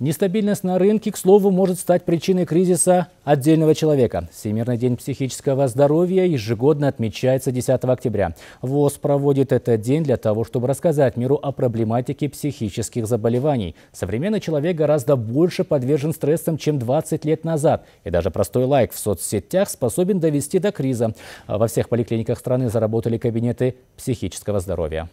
Нестабильность на рынке, к слову, может стать причиной кризиса отдельного человека. Всемирный день психического здоровья ежегодно отмечается 10 октября. ВОЗ проводит этот день для того, чтобы рассказать миру о проблематике психических заболеваний. Современный человек гораздо больше подвержен стрессам, чем 20 лет назад. И даже простой лайк в соцсетях способен довести до криза. Во всех поликлиниках страны заработали кабинеты психического здоровья.